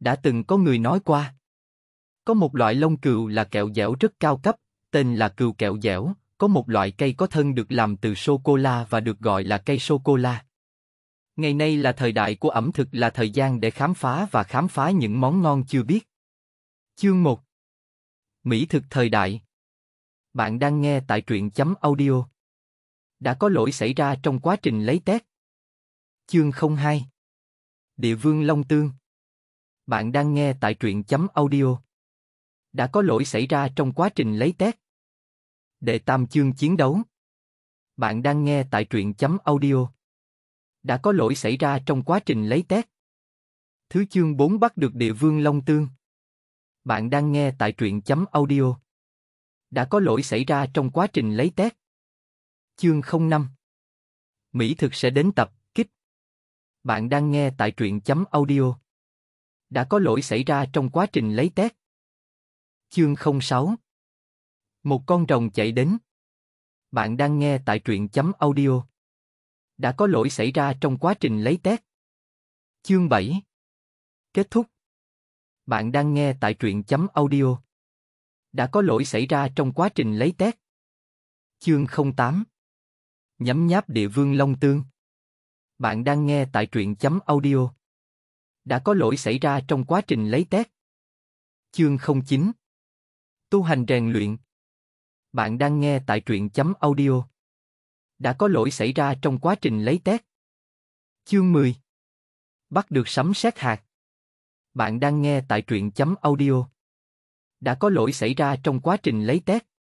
đã từng có người nói qua. Có một loại lông cừu là kẹo dẻo rất cao cấp, tên là cừu kẹo dẻo, có một loại cây có thân được làm từ sô-cô-la và được gọi là cây sô-cô-la. Ngày nay là thời đại của ẩm thực là thời gian để khám phá và khám phá những món ngon chưa biết. Chương 1 Mỹ thực thời đại Bạn đang nghe tại truyện chấm audio. Đã có lỗi xảy ra trong quá trình lấy tét Chương 02 Địa vương Long Tương bạn đang nghe tại truyện chấm audio. Đã có lỗi xảy ra trong quá trình lấy test. Đệ tam chương chiến đấu. Bạn đang nghe tại truyện chấm audio. Đã có lỗi xảy ra trong quá trình lấy test. Thứ chương 4 bắt được địa vương Long Tương. Bạn đang nghe tại truyện chấm audio. Đã có lỗi xảy ra trong quá trình lấy test. Chương 05 Mỹ thực sẽ đến tập, kích. Bạn đang nghe tại truyện chấm audio đã có lỗi xảy ra trong quá trình lấy tét. Chương 06 Một con rồng chạy đến. Bạn đang nghe tại truyện chấm audio. Đã có lỗi xảy ra trong quá trình lấy tét. Chương 7 Kết thúc Bạn đang nghe tại truyện chấm audio. Đã có lỗi xảy ra trong quá trình lấy tét. Chương 08 Nhấm nháp địa vương Long Tương Bạn đang nghe tại truyện chấm audio đã có lỗi xảy ra trong quá trình lấy test. Chương 09 Tu hành rèn luyện Bạn đang nghe tại truyện chấm audio. Đã có lỗi xảy ra trong quá trình lấy test. Chương 10 Bắt được sấm xét hạt Bạn đang nghe tại truyện chấm audio. Đã có lỗi xảy ra trong quá trình lấy test.